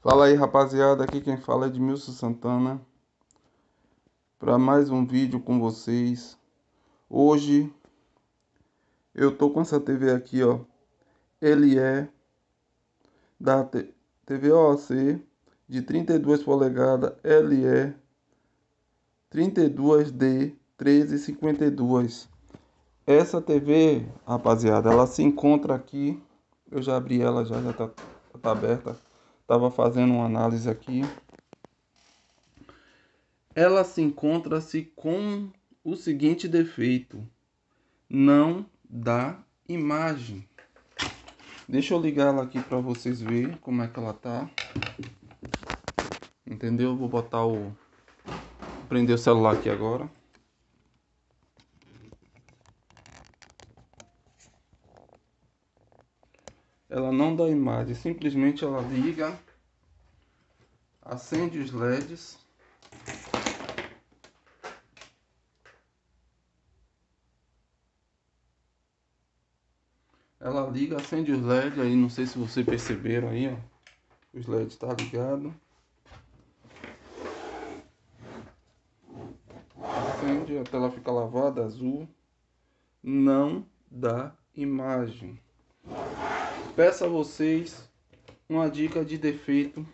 Fala aí rapaziada, aqui quem fala é Edmilson Santana para mais um vídeo com vocês. Hoje eu tô com essa TV aqui, ó. Ele é da TV OAC de 32 polegadas é 32D 1352. Essa TV, rapaziada, ela se encontra aqui. Eu já abri ela já, já tá, tá aberta estava fazendo uma análise aqui. Ela se encontra-se com o seguinte defeito: não dá imagem. Deixa eu ligar ela aqui para vocês verem como é que ela tá. Entendeu? Vou botar o prender o celular aqui agora. ela não dá imagem, simplesmente ela liga, acende os LEDs. Ela liga, acende os LEDs aí, não sei se vocês perceberam aí, ó. Os LEDs tá ligado. Acende, a tela fica lavada, azul. Não dá imagem peço a vocês uma dica de defeito.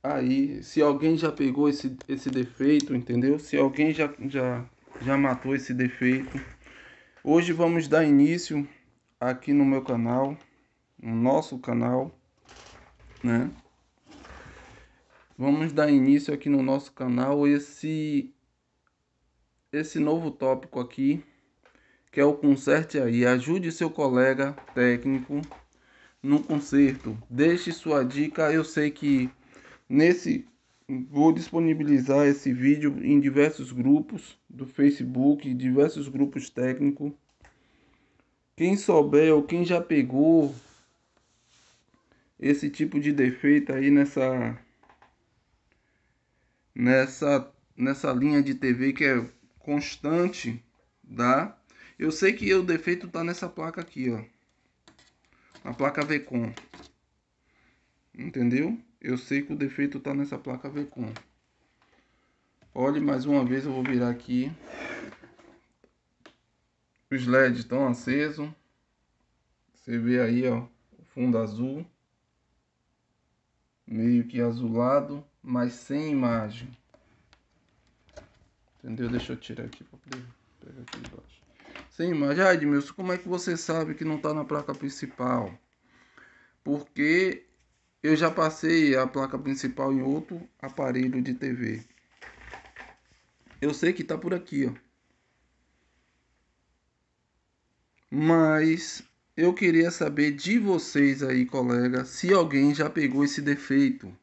Aí, se alguém já pegou esse, esse defeito, entendeu? Se alguém já, já, já matou esse defeito. Hoje vamos dar início aqui no meu canal, no nosso canal, né? Vamos dar início aqui no nosso canal esse esse novo tópico aqui que é o Conserte Aí. Ajude seu colega técnico no conserto. Deixe sua dica. Eu sei que nesse vou disponibilizar esse vídeo em diversos grupos do Facebook, diversos grupos técnicos. Quem souber ou quem já pegou esse tipo de defeito aí nessa nessa nessa linha de TV que é constante da tá? Eu sei que o defeito tá nessa placa aqui, ó. Na placa VCOM. Entendeu? Eu sei que o defeito tá nessa placa VCOM. Olhe mais uma vez, eu vou virar aqui. Os LEDs estão acesos. Você vê aí, ó, o fundo azul. Meio que azulado, mas sem imagem. Entendeu? Deixa eu tirar aqui para poder pegar aqui embaixo. Sim, mas já, Edmilson, como é que você sabe que não está na placa principal? Porque eu já passei a placa principal em outro aparelho de TV. Eu sei que está por aqui, ó. Mas eu queria saber de vocês aí, colega, se alguém já pegou esse defeito.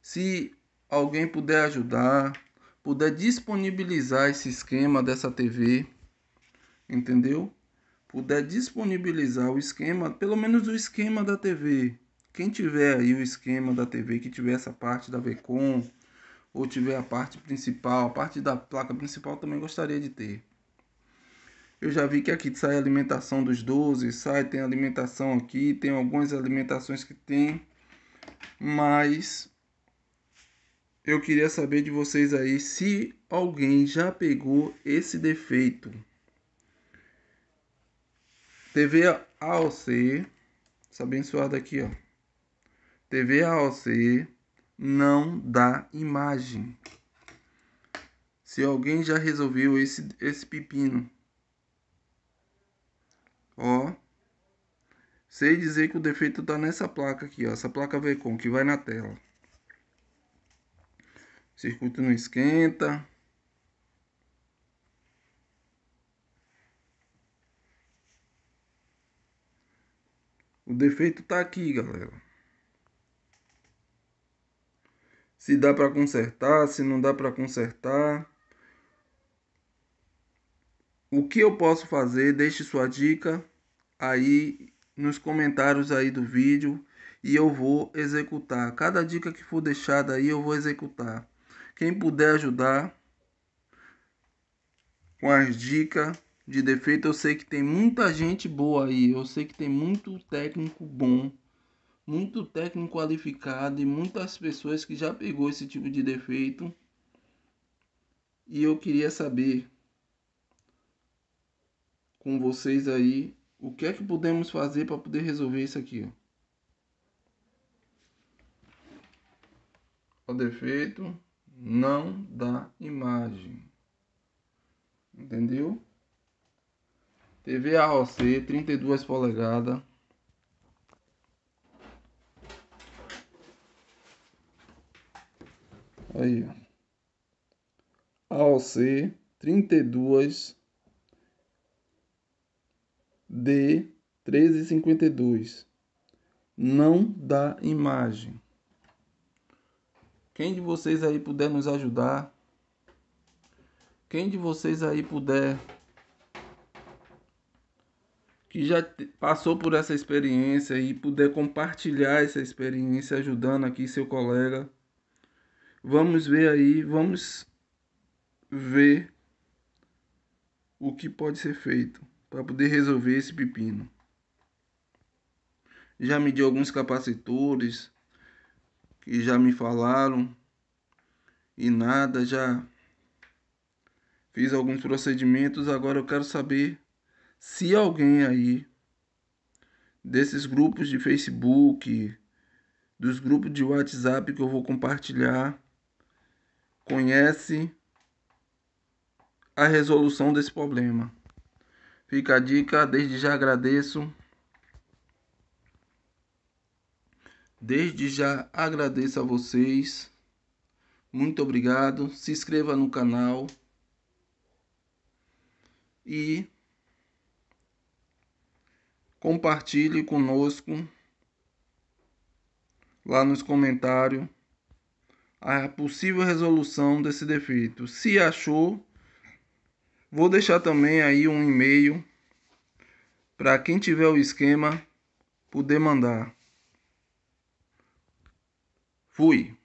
Se alguém puder ajudar, puder disponibilizar esse esquema dessa TV entendeu? Puder disponibilizar o esquema, pelo menos o esquema da TV. Quem tiver aí o esquema da TV, que tiver essa parte da VCOM, ou tiver a parte principal, a parte da placa principal também gostaria de ter. Eu já vi que aqui sai a alimentação dos 12, sai, tem alimentação aqui, tem algumas alimentações que tem, mas eu queria saber de vocês aí se alguém já pegou esse defeito. TV AOC, essa abençoada aqui, ó. TV AOC não dá imagem. Se alguém já resolveu esse, esse pepino. Ó. Sei dizer que o defeito tá nessa placa aqui, ó. Essa placa Vcon que vai na tela. O circuito não esquenta. defeito está aqui, galera. Se dá para consertar, se não dá para consertar. O que eu posso fazer? Deixe sua dica aí nos comentários aí do vídeo e eu vou executar. Cada dica que for deixada aí eu vou executar. Quem puder ajudar com as dicas de defeito. Eu sei que tem muita gente boa aí, eu sei que tem muito técnico bom, muito técnico qualificado e muitas pessoas que já pegou esse tipo de defeito. E eu queria saber com vocês aí o que é que podemos fazer para poder resolver isso aqui. O defeito não dá imagem. Entendeu? TV AOC 32 polegadas. Aí, ó. AOC 32 D 1352. Não dá imagem. Quem de vocês aí puder nos ajudar? Quem de vocês aí puder que já passou por essa experiência e puder compartilhar essa experiência ajudando aqui seu colega. Vamos ver aí, vamos ver o que pode ser feito para poder resolver esse pepino. Já medi alguns capacitores que já me falaram e nada, já fiz alguns procedimentos, agora eu quero saber se alguém aí desses grupos de Facebook, dos grupos de WhatsApp que eu vou compartilhar, conhece a resolução desse problema. Fica a dica, desde já agradeço. Desde já agradeço a vocês. Muito obrigado. Se inscreva no canal. E Compartilhe conosco lá nos comentários a possível resolução desse defeito. Se achou, vou deixar também aí um e-mail para quem tiver o esquema poder mandar. Fui.